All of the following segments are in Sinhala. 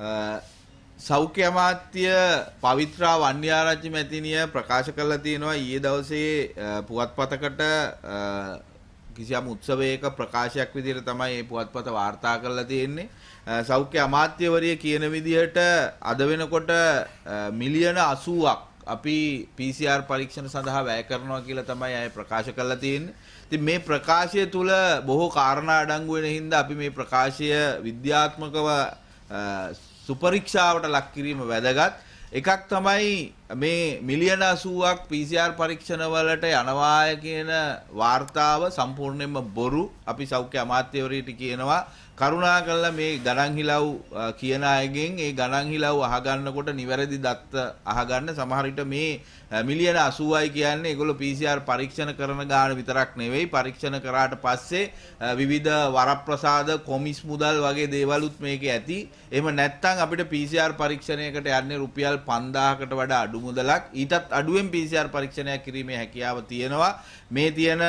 සෞඛ්‍ය අමාත්‍ය පවිත්‍රා වන්‍යාරච්චි මැතිනිය ප්‍රකාශ කරලා තියෙනවා ඊයේ දවසේ පුවත්පතකට කිසියම් උත්සවයක ප්‍රකාශයක් විදිහට තමයි මේ පුවත්පත වාර්තා කරලා තියෙන්නේ. සෞඛ්‍ය අමාත්‍යවරිය කියන විදිහට අද වෙනකොට මිලියන 80ක් අපි PCR පරීක්ෂණ සඳහා වැය කරනවා කියලා තමයි අය ප්‍රකාශ කරලා තියෙන්නේ. ඉතින් මේ ප්‍රකාශය තුල බොහෝ කාරණා අඩංගු වෙන හින්දා අපි මේ ප්‍රකාශය විද්‍යාත්මකව සුපරීක්ෂාවට ලක් කිරීම වැදගත්. එකක් තමයි මේ මිලියන 80ක් PCR පරීක්ෂණවලට යනවාය කියන වාර්තාව සම්පූර්ණයෙන්ම බොරු. අපි සෞඛ්‍ය අමාත්‍යවරයට කියනවා කරුණා කළා මේ ගණන්හිලව් කියන අයගෙන් ඒ ගණන්හිලව් අහගන්නකොට නිවැරදි දත්ත අහගන්න සමහර විට මේ මිලියන 80යි කියන්නේ ඒගොල්ලෝ PCR පරීක්ෂණ කරන ගාන විතරක් නෙවෙයි පරීක්ෂණ කරාට පස්සේ විවිධ වරප්‍රසාද කොමිස් මුදල් වගේ දේවලුත් මේකේ ඇති. එහෙම නැත්නම් අපිට PCR පරීක්ෂණයකට යන්නේ රුපියල් 5000කට වඩා අඩු මුදලක්. ඊටත් අඩුවෙන් PCR පරීක්ෂණයක් කිරීමේ හැකියාව තියෙනවා. මේ තියෙන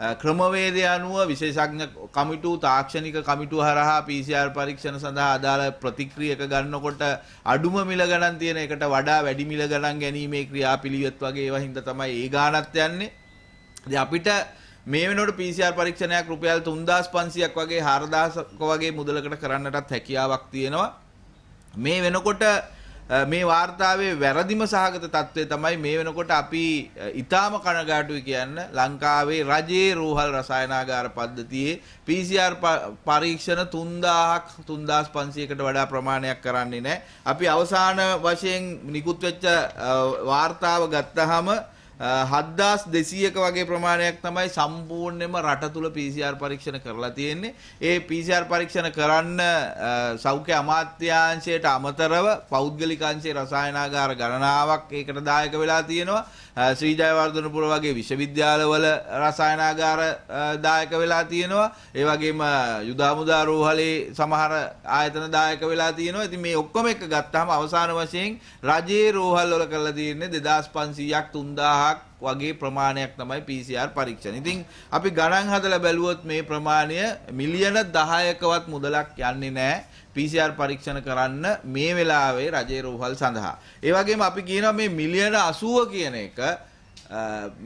ක්‍රමවේදය අනුව විශේෂඥ කමිටු තාක්ෂණික කමිටු හරහා PCR පරීක්ෂණ සඳහා අදාළ ප්‍රතික්‍රියක ගන්නකොට අඩුම මිල ගණන් තියෙන එකට වඩා වැඩි මිල ගණන් ගැනීමේ ක්‍රියාපිළිවෙත් වගේ ඒවා හින්දා තමයි ඒ ගාණත් යන්නේ. ඉතින් අපිට මේ වෙනකොට PCR පරීක්ෂණයක් රුපියල් 3500ක් වගේ 4000ක වගේ මුදලකට කරන්නටත් හැකියාවක් තියෙනවා. මේ වෙනකොට මේ වාර්තාවේ වැරදිම සහගත తත්වය තමයි මේ වෙනකොට අපි ඊටාම කනගාටුයි කියන්න ලංකාවේ රජයේ රෝහල් රසායනාගාර පද්ධතියේ PCR පරීක්ෂණ 3000ක් 3500කට වඩා ප්‍රමාණයක් කරන්නේ නැහැ. අපි අවසාන වශයෙන් නිකුත් වෙච්ච වාර්තාව ගත්තාම හද්දාස් දෙසීයක වගේ ප්‍රමාණයක් තමයි සම්පූර්ණයම රට තුළ PCR පරීක්ෂණ කරලා තියෙන්නේ. ඒ PCR පරීක්ෂණ කරන්න සෞඛ්‍ය අමාත්‍යාංශයට අමතරව පෞද්ගලිකංශයේ රසායනාගාර ගණනාවක් ඒකට දායක වෙලා තියෙනවා. ශ්‍රී ජයවර්ධනපුර වගේ විශ්වවිද්‍යාලවල රසායනාගාර දායක වෙලා තියෙනවා. ඒ වගේම යුදාමුදා රෝහලේ සමහර ආයතන දායක වෙලා තියෙනවා. ඉතින් මේ ඔක්කොම එක ගත්තාම අවසාන වශයෙන් රජයේ රෝහල්වල කරලා තියෙන්නේ 2500ක් 3000 වගේ ප්‍රමාණයක් තමයි PCR පරීක්ෂණ. ඉතින් අපි ගණන් හදලා බැලුවොත් මේ ප්‍රමාණය මිලියන 10කවත් මුදලක් යන්නේ නැහැ. PCR පරීක්ෂණ කරන්න මේ වෙලාවේ රජයේ රෝහල් සඳහා. ඒ වගේම අපි කියනවා මේ මිලියන 80 කියන එක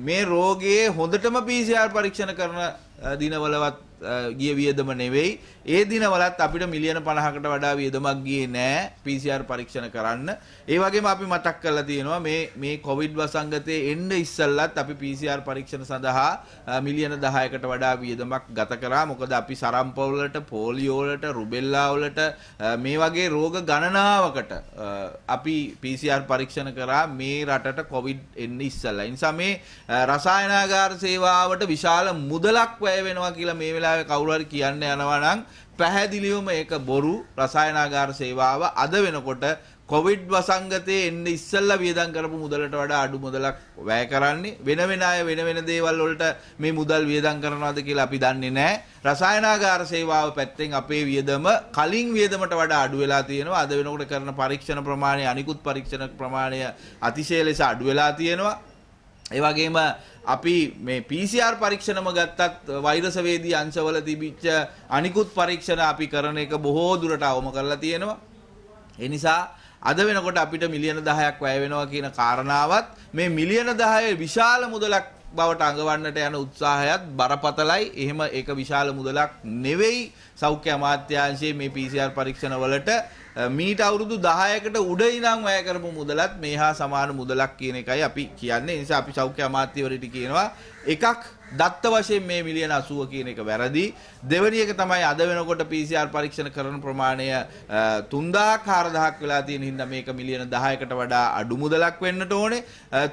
මේ රෝගයේ හොඳටම PCR පරීක්ෂණ කරන දිනවලවත් ගිය වියදම නෙවෙයි ඒ දිනවලත් අපිට මිලියන 50කට වඩා වියදමක් ගියේ නෑ PCR පරීක්ෂණ කරන්න. ඒ වගේම අපි මතක් කරලා තියෙනවා මේ මේ කොවිඩ් වසංගතයේ එන්න ඉස්සෙල්ලත් අපි PCR පරීක්ෂණ සඳහා මිලියන 10කට වඩා වියදමක් ගත කරා. මොකද අපි සරම්ප වලට, පෝලියෝ වලට, රුබෙල්ලා වලට මේ වගේ රෝග ගණනාවකට අපි PCR පරීක්ෂණ කරා මේ රටට කොවිඩ් එන්න ඉස්සෙල්ලා. ඒ නිසා මේ රසායනාගාර සේවාවට විශාල මුදලක් වැය වෙනවා කියලා මේ වෙලාවේ කවුරු හරි කියන්න යනවා නම් පැහැදිලිවම ඒක බොරු රසායනාගාර සේවාව අද වෙනකොට කොවිඩ් වසංගතයේ එන්න ඉස්සෙල්ලා වියදම් කරපු මුදලට වඩා අඩු මුදලක් වැය කරන්නේ වෙන වෙන අය වෙන වෙන දේවල් වලට මේ මුදල් වියදම් කරනවාද කියලා අපි දන්නේ නැහැ. රසායනාගාර සේවාව පැත්තෙන් අපේ වියදම කලින් වියදමට වඩා අඩු වෙලා තියෙනවා. අද වෙනකොට කරන පරීක්ෂණ ප්‍රමාණය අනිකුත් පරීක්ෂණ ප්‍රමාණය අතිශය ලෙස අඩු වෙලා තියෙනවා. ඒවගේම අපි මේ PCR පරීක්ෂණම ගත්තත් වෛරසවේදී අංශවල තිබිච්ච අනිකුත් පරීක්ෂණ අපි කරන එක බොහෝ දුරට අවම කරලා තියෙනවා. ඒ නිසා අද වෙනකොට අපිට මිලියන 10ක් වැය වෙනවා කියන කාරණාවත් මේ මිලියන 10 විශාල මුදලක් බවට අඟවන්නට යන උත්සාහයත් බරපතලයි. එහෙම ඒක විශාල මුදලක් නෙවෙයි සෞඛ්‍ය අමාත්‍යාංශයේ මේ PCR පරීක්ෂණ වලට මීට අවුරුදු 10කට උඩ ඉඳන් වැය කරපු මුදලත් මේ හා සමාන මුදලක් කියන එකයි අපි කියන්නේ. ඒ නිසා අපි සෞඛ්‍ය අමාත්‍යවරයාට කියනවා එකක් දත්ත වශයෙන් මේ මිලියන 80 කියන එක වැරදි. දෙවැනි එක තමයි අද වෙනකොට PCR පරීක්ෂණ කරන ප්‍රමාණය 3000 4000ක් වෙලා තියෙන හින්දා මේක මිලියන 10කට වඩා අඩු මුදලක් වෙන්නට ඕනේ.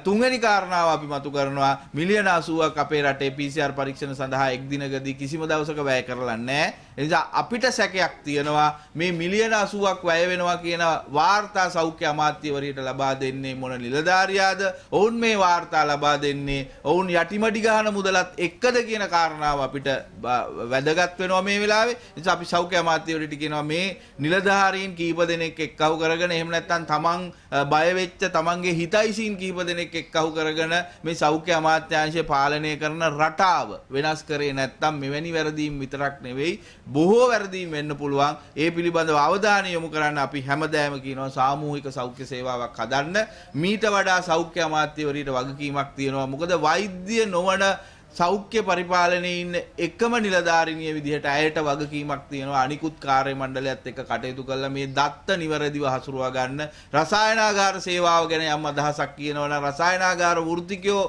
තුන්වෙනි කාරණාව අපි මතු කරනවා මිලියන 80ක් අපේ රටේ PCR පරීක්ෂණ සඳහා එක් දිනකදී කිසිම දවසක වැය කරලා නැහැ. එනිසා අපිට සැකයක් තියෙනවා මේ මිලියන 80ක් වැය වෙනවා කියන වාර්තා සෞඛ්‍ය අමාත්‍යවරියට ලබා දෙන්නේ මොන නිලධාරියාද? ඔවුන් මේ වාර්තා ලබා දෙන්නේ ඔවුන් යටිමඩි ගහන මුදලත් ඒවත් එක්කද කියන කාරණාව අපිට වැදගත් වෙනවා මේ වෙලාවේ. නිසා අපි සෞඛ්‍ය අමාත්‍යවරයට කියනවා මේ නිලධාරීන් කීප දෙනෙක් එක්කහු කරගෙන එහෙම නැත්නම් තමන් බය වෙච්ච තමන්ගේ හිතයිසීන් කීප දෙනෙක් එක්කහු කරගෙන මේ සෞඛ්‍ය අමාත්‍යාංශය පාලනය කරන රටාව වෙනස් කරේ නැත්නම් මෙවැනි වැරදීම් විතරක් නෙවෙයි බොහෝ වැරදීම් වෙන්න පුළුවන්. ඒ පිළිබඳව අවධානය යොමු කරන්න අපි හැමදාම කියනවා සාමූහික සෞඛ්‍ය සේවාවක් හදන්න. මීට වඩා සෞඛ්‍ය අමාත්‍යවරයට වගකීමක් තියෙනවා. මොකද වෛද්‍ය නොවන සෞඛ්‍ය පරිපාලනයේ ඉන්න එකම නිලධාරිනිය විදිහට ඇයට වගකීමක් තියෙනවා අනිකුත් කාර්ය මණ්ඩලයත් එක්ක කටයුතු කරලා මේ දත්ත නිවැරදිව හසුරුවා ගන්න රසායනාගාර සේවාව ගැන යම් අදහසක් කියනවනම් රසායනාගාර වෘත්තිකයෝ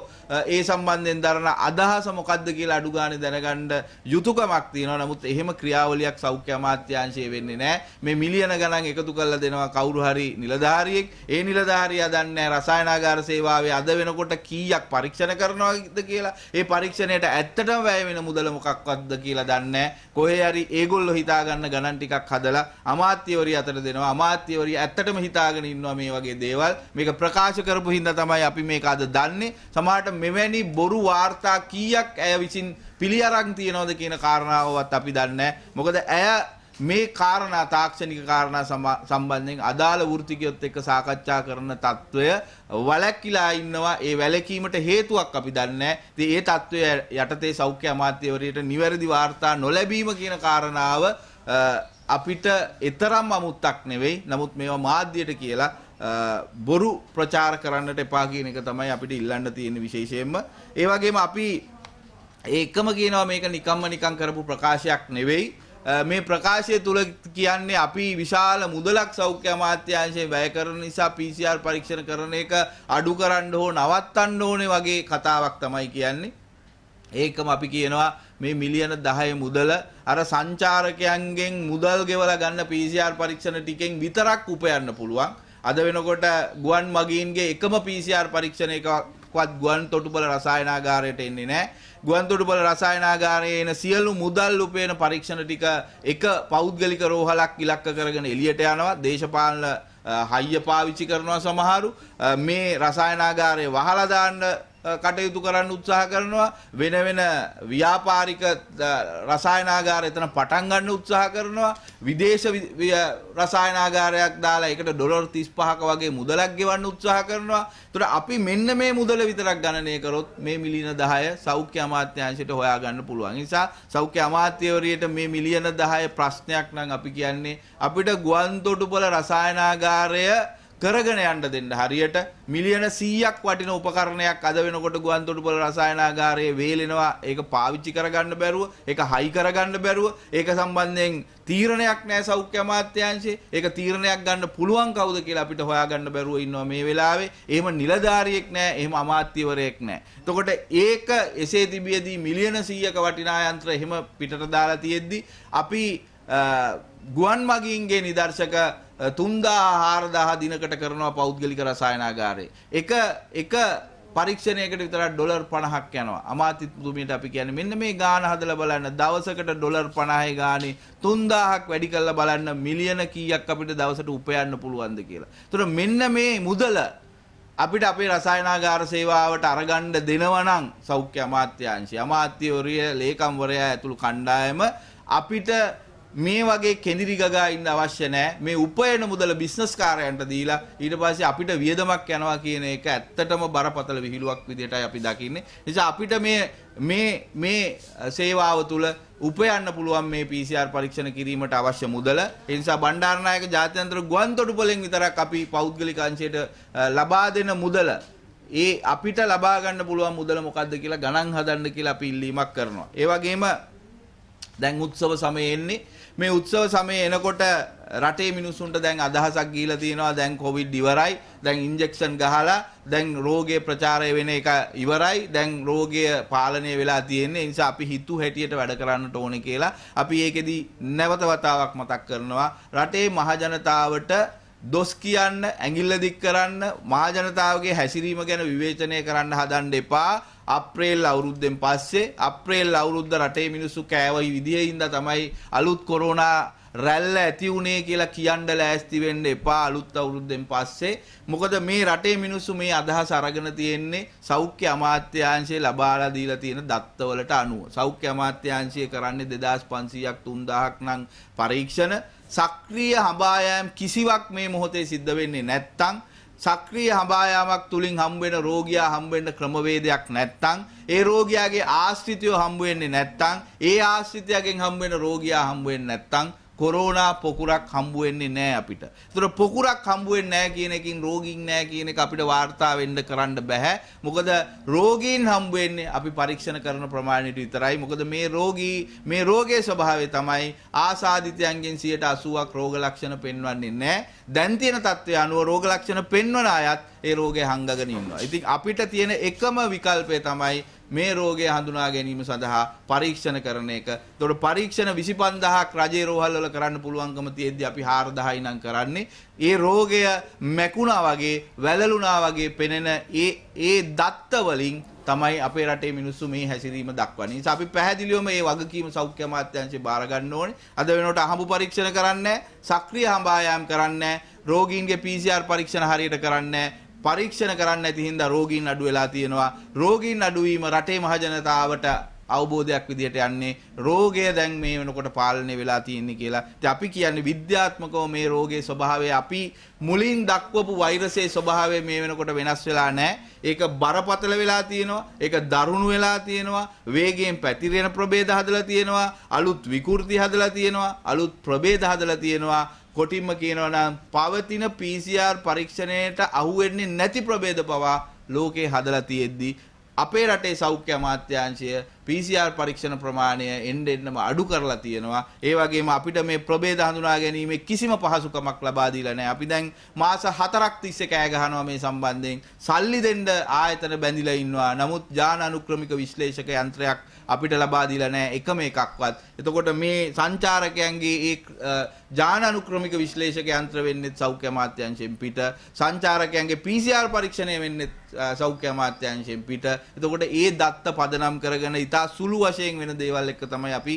ඒ සම්බන්ධයෙන් දරන අදහස මොකද්ද කියලා අඩු ගානේ දැනගන්න යුතුයකමක් තියෙනවා නමුත් එහෙම ක්‍රියාවලියක් සෞඛ්‍ය අමාත්‍යාංශයේ වෙන්නේ නැහැ මේ මිලියන ගණන් එකතු කරලා දෙනවා කවුරු හරි නිලධාරියෙක් ඒ නිලධාරියා දන්නේ රසායනාගාර සේවාවේ අද වෙනකොට කීයක් පරීක්ෂණ කරනවාද කියලා ඒ පරීක්ෂණ තාක්ෂණයට ඇත්තටම වැය වෙන මුදල මොකක්වත්ද කියලා දන්නේ කොහේ හරි ඒගොල්ලෝ හිතාගන්න ගණන් ටිකක් හදලා අමාත්‍යවරිය අතට දෙනවා අමාත්‍යවරිය ඇත්තටම හිතාගෙන ඉන්නවා මේ වගේ දේවල් මේක ප්‍රකාශ කරපු හින්දා තමයි අපි මේක අද දන්නේ සමහරට මෙවැනි බොරු වාර්තා කීයක් ඇය විසින් පිළි අරන් තියනවද කියන කාරණාවවත් අපි දන්නේ මොකද ඇය මේ කාරණා තාක්ෂණික කාරණා සම්බන්ධයෙන් අදාළ වෘත්තිකයොත් එක්ක සාකච්ඡා කරන తত্ত্বය වලැක්කිලා ඉන්නවා ඒ වැලැකීමට හේතුවක් අපි දන්නේ නැහැ. ඒ తত্ত্বය යටතේ සෞඛ්‍ය අමාත්‍යවරියට නිවැරදි වාර්තා නොලැබීම කියන කාරණාව අපිට එතරම් අමුත්තක් නෙවෙයි. නමුත් මේවා මාධ්‍යයට කියලා බොරු ප්‍රචාර කරන්නට එපා කියන එක තමයි අපිට ඉල්ලන්න තියෙන විශේෂයෙන්ම. ඒ වගේම අපි ඒකම කියනවා මේක නිකම්ම නිකම් කරපු ප්‍රකාශයක් නෙවෙයි. මේ ප්‍රකාශය තුළ කියන්නේ අපි විශාල මුදලක් සෞඛ්‍ය අමාත්‍යාංශය වැය කරන නිසා PCR පරීක්ෂණ කරන එක අඩු කරන්න හෝ නවත්තන්න ඕනේ වගේ කතාවක් තමයි කියන්නේ. ඒකම අපි කියනවා මේ මිලියන 10 මුදල අර සංචාරකයන්ගෙන් මුදල් ගෙවලා ගන්න PCR පරීක්ෂණ ටිකෙන් විතරක් උපයන්න පුළුවන්. අද වෙනකොට ගුවන් මගීන්ගේ එකම PCR පරීක්ෂණ එකක් එක්කවත් ගුවන්තොටුපළ රසායනාගාරයට එන්නේ නැහැ. ගුවන්තොටුපළ රසායනාගාරයේ එන සියලු මුදල් උපයන පරීක්ෂණ ටික එක පෞද්ගලික රෝහලක් ඉලක්ක කරගෙන එළියට යනවා. දේශපාලන හයිය පාවිච්චි කරනවා සමහරු. මේ රසායනාගාරය වහලා දාන්න කටයුතු කරන්න උත්සාහ කරනවා වෙන වෙන ව්‍යාපාරික රසායනාගාර එතන පටන් ගන්න උත්සාහ කරනවා විදේශ රසායනාගාරයක් දාලා ඒකට ඩොලර් 35ක වගේ මුදලක් ගෙවන්න උත්සාහ කරනවා. ඒතර අපි මෙන්න මේ මුදල විතරක් ගණනය කරොත් මේ මිලියන 10 සෞඛ්‍ය අමාත්‍යාංශයට හොයා ගන්න පුළුවන්. නිසා සෞඛ්‍ය අමාත්‍යවරියට මේ මිලියන 10 ප්‍රශ්නයක් නම් අපි කියන්නේ අපිට ගුවන්තොටුපළ රසායනාගාරය කරගෙන යන්න දෙන්න හරියට මිලියන 100ක් වටින උපකරණයක් අද වෙනකොට ගුවන්තොටුපොළ රසායනාගාරයේ වේලෙනවා ඒක පාවිච්චි කරගන්න බැරුව ඒක හයි කරගන්න බැරුව ඒක සම්බන්ධයෙන් තීරණයක් නැහැ සෞඛ්‍ය අමාත්‍යාංශයේ ඒක තීරණයක් ගන්න පුළුවන් කවුද කියලා අපිට හොයාගන්න බැරුව ඉන්නවා මේ වෙලාවේ එහෙම නිලධාරියෙක් නැහැ එහෙම අමාත්‍යවරයෙක් නැහැ එතකොට ඒක එසේ තිබියදී මිලියන 100ක වටිනා යන්ත්‍ර එහෙම පිටට දාලා තියෙද්දි අපි ගුවන් මගීන්ගේ නිදර්ශක 3000 4000 දිනකට කරනවා පෞද්ගලික රසායනාගාරයේ. එක එක පරීක්ෂණයකට විතරක් ඩොලර් 50ක් යනවා. අමාත්‍යතුමියට අපි කියන්නේ මෙන්න මේ ගාන හදලා බලන්න දවසකට ඩොලර් 50යි ගානේ 3000ක් වැඩි කරලා බලන්න මිලියන කීයක් අපිට දවසට උපයන්න පුළුවන්ද කියලා. ඒතර මෙන්න මේ මුදල අපිට අපේ රසායනාගාර සේවාවට අරගන්න දෙනවා නම් සෞඛ්‍ය අමාත්‍යාංශය අමාත්‍යවරිය ලේකම්වරයා ඇතුළු කණ්ඩායම අපිට මේ වගේ කෙඳිරි ගගා ඉන්න අවශ්‍ය නැහැ. මේ උපයන මුදල බිස්නස් කාරයන්ට දීලා ඊට පස්සේ අපිට වියදමක් යනවා කියන එක ඇත්තටම බරපතල විහිළුවක් විදියටයි අපි දකින්නේ. නිසා අපිට මේ මේ මේ සේවාව තුළ උපයන්න පුළුවන් මේ PCR පරීක්ෂණ කිරීමට අවශ්‍ය මුදල. ඒ නිසා බණ්ඩාරනායක ජාත්‍යන්තර ගුවන්තොටුපළෙන් විතරක් අපි පෞද්ගලික අංශයට ලබා දෙන මුදල ඒ අපිට ලබා ගන්න පුළුවන් මුදල මොකද්ද කියලා ගණන් හදන්න කියලා අපි ඉල්ලීමක් කරනවා. ඒ වගේම දැන් උත්සව සමය එන්නේ. මේ උත්සව සමය එනකොට රටේ මිනිස්සුන්ට දැන් අදහසක් ගිහිලා තියෙනවා දැන් කොවිඩ් ඉවරයි. දැන් ඉන්ජෙක්ෂන් ගහලා දැන් රෝගේ ප්‍රචාරය වෙන එක ඉවරයි. දැන් රෝගය පාලනය වෙලා තියෙන්නේ. ඒ නිසා අපි හිතු හැටියට වැඩ කරන්නට ඕනේ කියලා අපි ඒකෙදි නැවත වතාවක් මතක් කරනවා. රටේ මහජනතාවට දොස් කියන්න ඇඟිල්ල දික් කරන්න මහජනතාවගේ හැසිරීම ගැන විවේචනය කරන්න හදන්න එපා අප්‍රේල් අවුරුද්දෙන් පස්සේ අප්‍රේල් අවුරුද්ද රටේ මිනිස්සු කෑවයි විදිහින්ද තමයි අලුත් කොරෝනා රැල්ල ඇති වුණේ කියලා කියන්න ලෑස්ති වෙන්න එපා අලුත් අවුරුද්දෙන් පස්සේ මොකද මේ රටේ මිනිස්සු මේ අදහස අරගෙන තියෙන්නේ සෞඛ්‍ය අමාත්‍යාංශයේ ලබාලා දීලා තියෙන දත්තවලට අනුව සෞඛ්‍ය අමාත්‍යාංශය කරන්නේ 2500ක් 3000ක් නම් පරීක්ෂණ සක්‍රීය හඹායෑම් කිසිවක් මේ මොහොතේ සිද්ධ වෙන්නේ නැත්නම් සක්‍රීය හඹායාමක් තුලින් හම්බ වෙන රෝගියා හම්බ වෙන ක්‍රමවේදයක් නැත්නම් ඒ රෝගියාගේ ආශ්‍රිතයෝ හම්බ වෙන්නේ නැත්නම් ඒ ආශ්‍රිතයගෙන් හම්බ වෙන රෝගියා හම්බ වෙන්නේ නැත්නම් කොරෝනා පොකුරක් හම්බ වෙන්නේ නැහැ අපිට. ඒතර පොකුරක් හම්බ වෙන්නේ නැහැ කියන එකකින් රෝගීන් නැහැ කියන එක අපිට වාර්තා වෙන්න කරන්න බෑ. මොකද රෝගීන් හම්බ වෙන්නේ අපි පරීක්ෂණ කරන ප්‍රමාණයට විතරයි. මොකද මේ රෝගී මේ රෝගයේ ස්වභාවය තමයි ආසාදිතයන්ගෙන් 80ක් රෝග ලක්ෂණ පෙන්වන්නේ නැහැ. දැන් තියෙන තත්ත්වය අනුව රෝග ලක්ෂණ පෙන්වන අයත් ඒ රෝගේ හංගගෙන ඉන්නවා. ඉතින් අපිට තියෙන එකම විකල්පය තමයි මේ රෝගය හඳුනා ගැනීම සඳහා පරීක්ෂණ කරන එක. එතකොට පරීක්ෂණ 25000ක් රජයේ රෝහල් වල කරන්න පුළුවන්කම තියෙද්දි අපි 4000 ඉනම් කරන්නේ. ඒ රෝගය මැකුණා වගේ, වැළලුණා වගේ පෙනෙන ඒ ඒ දත්ත වලින් තමයි අපේ රටේ මිනිස්සු මේ හැසිරීම දක්වන්නේ. නිසා අපි පැහැදිලිවම මේ වගකීම සෞඛ්‍ය අමාත්‍යාංශය බාර ගන්න ඕනේ. අද වෙනකොට අහඹු පරීක්ෂණ කරන්නේ නැහැ, සක්‍රීය හඹායම් කරන්නේ නැහැ, රෝගීන්ගේ PCR පරීක්ෂණ හරියට කරන්නේ නැහැ. පරීක්ෂණ කරන්න ඇති හින්දා රෝගීන් අඩු වෙලා තියෙනවා. රෝගීන් අඩු වීම රටේ මහජනතාවට අවබෝධයක් විදිහට යන්නේ රෝගය දැන් මේ වෙනකොට පාලනය වෙලා තියෙන්නේ කියලා. ඉතින් අපි කියන්නේ විද්‍යාත්මකව මේ රෝගයේ ස්වභාවය අපි මුලින් දක්වපු වෛරසයේ ස්වභාවය මේ වෙනකොට වෙනස් වෙලා නැහැ. ඒක බරපතල වෙලා තියෙනවා. ඒක දරුණු වෙලා තියෙනවා. වේගයෙන් පැතිරෙන ප්‍රභේද හදලා තියෙනවා. අලුත් විකෘති හදලා තියෙනවා. අලුත් ප්‍රභේද හදලා තියෙනවා. කොටින්ම කියනවා නම් පවතින PCR පරීක්ෂණයට අහු වෙන්නේ නැති ප්‍රභේද පවා ලෝකේ හදලා තියෙද්දි අපේ රටේ සෞඛ්‍ය අමාත්‍යාංශය PCR පරීක්ෂණ ප්‍රමාණය එන්න එන්නම අඩු කරලා තියෙනවා. ඒ වගේම අපිට මේ ප්‍රභේද හඳුනා ගැනීමේ කිසිම පහසුකමක් ලබා දීලා නැහැ. අපි දැන් මාස 4ක් තිස්සේ කෑ ගහනවා මේ සම්බන්ධයෙන්. සල්ලි දෙන්න ආයතන බැඳිලා ඉන්නවා. නමුත් ජාන අනුක්‍රමික විශ්ලේෂක යන්ත්‍රයක් අපිට ලබා දීලා නැහැ එකම එකක්වත්. එතකොට මේ සංචාරකයන්ගේ ඒ ජානනුක්‍රමික විශ්ලේෂක යන්ත්‍ර වෙන්නේ සෞඛ්‍ය අමාත්‍යාංශයෙන් පිට. සංචාරකයන්ගේ PCR පරීක්ෂණය වෙන්නේ සෞඛ්‍ය අමාත්‍යාංශයෙන් පිට. එතකොට ඒ දත්ත පදනම් කරගෙන ඉතා සුළු වශයෙන් වෙන දේවල් එක්ක තමයි අපි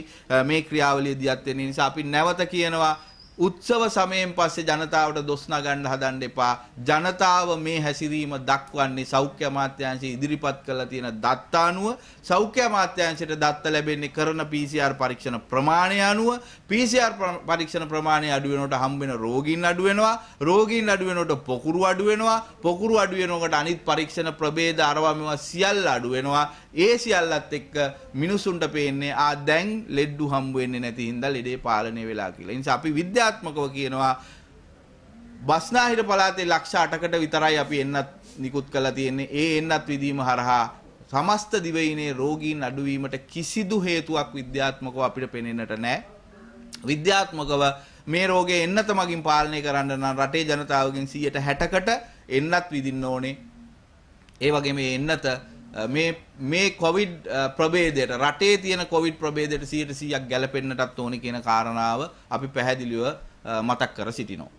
මේ ක්‍රියාවලිය දියත් වෙන්නේ. නිසා අපි නැවත කියනවා උත්සව සමයෙන් පස්සේ ජනතාවට දොස් නගන්න හදන්න එපා. ජනතාව මේ හැසිරීම දක්වන්නේ සෞඛ්‍ය අමාත්‍යාංශය ඉදිරිපත් කළ තියෙන දත්ත අනුව සෞඛ්‍ය අමාත්‍යාංශයට දත්ත ලැබෙන්නේ කරන PCR පරීක්ෂණ ප්‍රමාණය අනුව PCR පරීක්ෂණ ප්‍රමාණය අඩු වෙනකොට හම් වෙන රෝගීන් අඩු වෙනවා. රෝගීන් අඩු වෙනකොට පොකුරු අඩු වෙනවා. පොකුරු අඩු වෙනකොට අනිත් පරීක්ෂණ ප්‍රභේද අරවා මේවා සියල්ල අඩු වෙනවා. ඒ සියල්ලත් එක්ක මිනිසුන්ට පේන්නේ ආ දැන් ලෙඩ්ඩු හම් වෙන්නේ නැති හින්දා ලෙඩේ පාලනය වෙලා කියලා. ඒ නිසා අපි විද්‍යා ක්‍රියාත්මකව කියනවා බස්නාහිර පළාතේ ලක්ෂ 8කට විතරයි අපි එන්නත් නිකුත් කරලා තියෙන්නේ. ඒ එන්නත් විදීම හරහා සමස්ත දිවයිනේ රෝගීන් අඩුවීමට කිසිදු හේතුවක් විද්‍යාත්මකව අපිට පෙනෙන්නට නැහැ. විද්‍යාත්මකව මේ රෝගේ එන්නත මගින් පාලනය කරන්න නම් රටේ ජනතාවගෙන් 160කට එන්නත් විදින්න ඕනේ. ඒ වගේම එන්නත Uh, මේ මේ කොවිඩ් uh, ප්‍රබේදයට රටේ තියෙන කොවිඩ් ප්‍රබේදයට 100%ක් ගැලපෙන්නටත් ඕනි කියන කාරණාව අපි පැහැදිලිව uh, මතක් කර සිටිනවා.